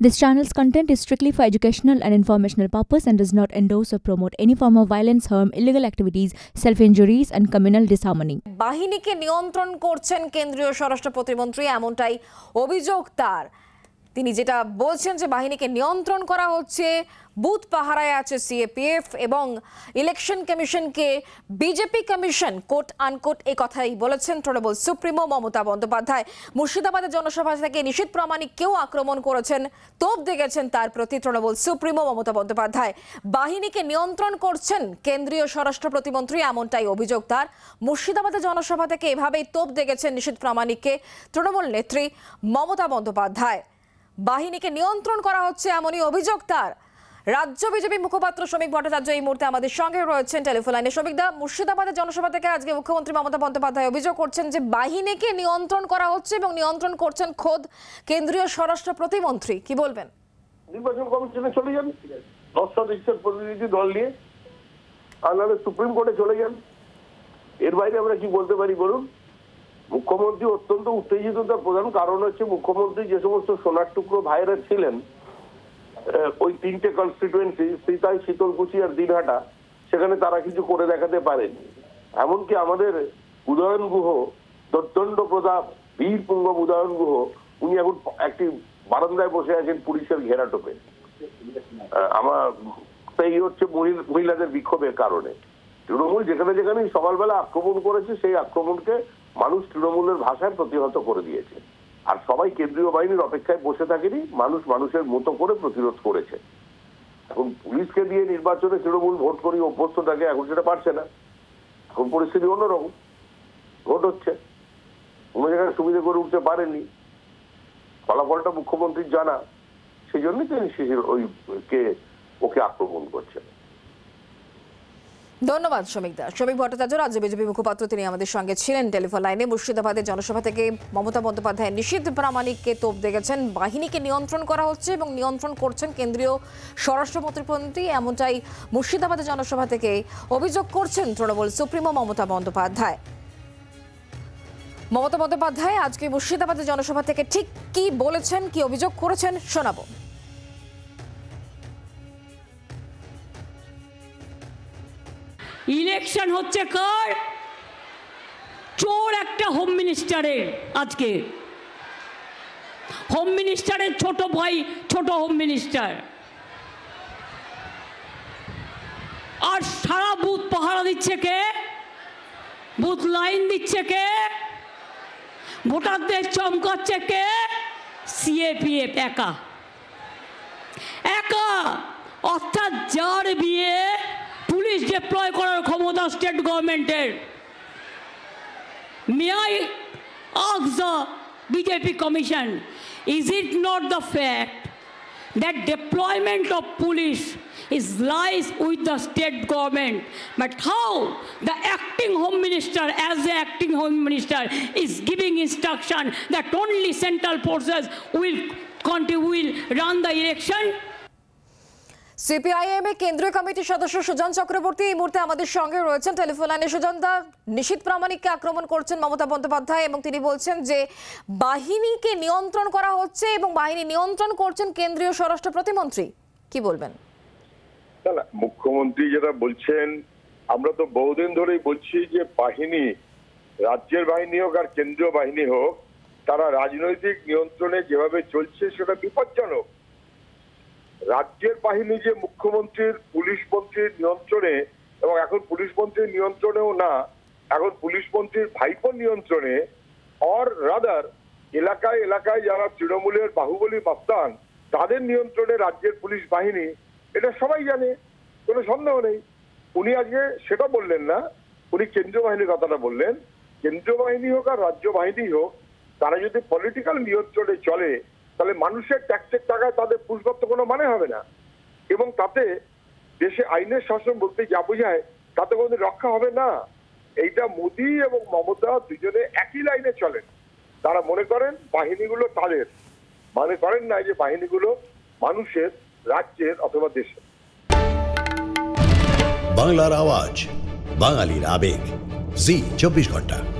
This channel's content is strictly for educational and informational purpose and does not endorse or promote any form of violence, harm, illegal activities, self-injuries and communal disharmony. Bahini বাহিনীকে নিয়ন্ত্রণ করছেন কেন্দ্রীয় স্বরাষ্ট্র প্রতিমন্ত্রী এমনটাই অভিযোগ Tini jeta bolchen je bahini ke niyontron kora হচ্ছে booth পাহারায় আছে সিএপিএফ এবং ইলেকশন কমিশনকে বিজেপি কমিশন কোট আনকোট এই কথাই বলেছেন তৃণমূল সুপ্রিমো মমতা বন্দ্যোপাধ্যায় মুর্শিদাবাদের জনসভা থেকে প্রামাণিক কেউ আক্রমণ করেছেন তোপ দেখেছেন তার প্রতি তৃণমূল সুপ্রিমো মমতা বন্দ্যোপাধ্যায় বাহিনীকে নিয়ন্ত্রণ করছেন কেন্দ্রীয় স্বরাষ্ট্র প্রতিমন্ত্রী এমনটাই অভিযোগ তার মুর্শিদাবাদের জনসভা থেকে এভাবেই তোপ দেখেছেন নিশীত প্রামাণিককে তৃণমূল নেত্রী মমতা বন্দ্যোপাধ্যায় বাহিনীকে নিয়ন্ত্রণ করা হচ্ছে এমনই অভিযোগ তার রাজ্য বিজেপি মুখপাত্র শ্রমিক ভট্টাচার্য এই মুহূর্তে আমাদের সঙ্গে রয়েছেন টেলিফোন লাইনে শ্রমিকদা মুর্শিদাবাদের জনসভা থেকে আজকে মুখ্যমন্ত্রী মমতা বন্দ্যোপাধ্যায় অভিযোগ করছেন যে বাহিনীকে নিয়ন্ত্রণ করা হচ্ছে এবং নিয়ন্ত্রণ করছেন খোদ কেন্দ্রীয় স্বরাষ্ট্র প্রতিমন্ত্রী কি বলবেন নির্বাচন কমিশনে চলে যান দশ সদস্যের প্রতিনিধি দল নিয়ে আর নাহলে সুপ্রিম কোর্টে চলে যান এর বাইরে আমরা কি বলতে পারি বলুন মুখ্যমন্ত্রী অত্যন্ত উত্তেজিত তার প্রধান কারণ হচ্ছে মুখ্যমন্ত্রী যে সমস্ত সোনার টুকরো ভাইয়েরা ছিলেন ওই তিনটে কনস্টিটুয়েন্সি সীতাই শীতলকুচি আর দিনহাটা সেখানে তারা কিছু করে দেখাতে পারেনি এমনকি আমাদের উদয়ন গুহ দর্দণ্ড প্রতাপ বীর পুঙ্গম উদয়ন গুহ উনি এখন একটি বারান্দায় বসে আছেন পুলিশের ঘেরা টোপে আমার এই হচ্ছে মহিলাদের বিক্ষোভের কারণে তৃণমূল যেখানে যেখানে সকালবেলা আক্রমণ করেছে সেই আক্রমণকে মানুষ তৃণমূলের ভাষায় প্রতিহত করে দিয়েছে আর সবাই কেন্দ্রীয় বাহিনীর অপেক্ষায় বসে থাকেনি মানুষ মানুষের মতো করে প্রতিরোধ করেছে এখন পুলিশকে দিয়ে নির্বাচনে তৃণমূল ভোট করি অভ্যস্ত থাকে এখন সেটা পারছে না এখন পরিস্থিতি অন্যরকম ভোট হচ্ছে কোনো জায়গায় সুবিধা করে উঠতে পারেনি ফলাফলটা মুখ্যমন্ত্রীর জানা সেই জন্যই তিনি শিশির ওই কে ওকে আক্রমণ করছেন ধন্যবাদ শ্রমিকদা শ্রমিক ভট্টাচার্য রাজ্য বিজেপি মুখপাত্র তিনি আমাদের সঙ্গে ছিলেন টেলিফোন লাইনে মুর্শিদাবাদের জনসভা থেকে মমতা বন্দ্যোপাধ্যায় নিষিদ্ধ প্রামাণিককে তোপ দেখেছেন বাহিনীকে নিয়ন্ত্রণ করা হচ্ছে এবং নিয়ন্ত্রণ করছেন কেন্দ্রীয় স্বরাষ্ট্রমন্ত্রী এমনটাই মুর্শিদাবাদের জনসভা থেকে অভিযোগ করছেন তৃণমূল সুপ্রিমো মমতা বন্দ্যোপাধ্যায় মমতা বন্দ্যোপাধ্যায় আজকে মুর্শিদাবাদের জনসভা থেকে ঠিক কি বলেছেন কি অভিযোগ করেছেন শোনাবো ইলেকশন হচ্ছে কার চোর একটা হোম মিনিস্টারের আজকে হোম মিনিস্টারের ছোট ভাই ছোট হোম মিনিস্টার আর সারা বুথ পাহারা দিচ্ছে কে বুথ লাইন দিচ্ছে কে ভোটারদের চমকাচ্ছে কে সিএপিএফ একা একা অর্থাৎ যার বিয়ে police deploy state government May I ask the BJP commission, is it not the fact that deployment of police is lies with the state government. But how the acting home minister, as the acting home minister, is giving instruction that only central forces will, will run the election, CPIM এ কেন্দ্রীয় কমিটির সদস্য সুজন চক্রবর্তী এই মুহূর্তে আমাদের সঙ্গে রয়েছেন telephone লাইনে সুজন দা নিশীত প্রামাণিককে আক্রমণ করছেন মমতা বন্দ্যোপাধ্যায় এবং তিনি বলছেন যে বাহিনীকে নিয়ন্ত্রণ করা হচ্ছে এবং বাহিনী নিয়ন্ত্রণ করছেন কেন্দ্রীয় স্বরাষ্ট্র প্রতিমন্ত্রী কি বলবেন মুখ্যমন্ত্রী যেটা বলছেন আমরা তো বহুদিন ধরেই বলছি যে বাহিনী রাজ্যের বাহিনী হোক আর কেন্দ্রীয় বাহিনী হোক তারা রাজনৈতিক নিয়ন্ত্রণে যেভাবে চলছে সেটা বিপজ্জনক রাজ্যের বাহিনী যে মুখ্যমন্ত্রীর পুলিশ মন্ত্রীর নিয়ন্ত্রণে এবং এখন পুলিশ মন্ত্রীর নিয়ন্ত্রণেও না এখন পুলিশ মন্ত্রীর ভাইপোর নিয়ন্ত্রণে অর রাদার এলাকায় এলাকায় যারা তৃণমূলের বাহুবলী বাস্তান তাদের নিয়ন্ত্রণে রাজ্যের পুলিশ বাহিনী এটা সবাই জানে কোনো সন্দেহ নেই উনি আজকে সেটা বললেন না উনি কেন্দ্রীয় বাহিনীর কথাটা বললেন কেন্দ্রীয় বাহিনী হোক আর রাজ্য বাহিনী হোক তারা যদি পলিটিক্যাল নিয়ন্ত্রণে চলে তাহলে মানুষের ট্যাক্সের টাকায় তাদের পুরস্কার কোনো মানে হবে না এবং তাতে দেশে আইনের শাসন বলতে যা বোঝায় তাতে কোনো রক্ষা হবে না এইটা মোদি এবং মমতা দুজনে একই লাইনে চলেন তারা মনে করেন বাহিনীগুলো তাদের মনে করেন না যে বাহিনীগুলো মানুষের রাজ্যের অথবা দেশের বাংলার আওয়াজ বাঙালির আবেগ জি চব্বিশ ঘন্টা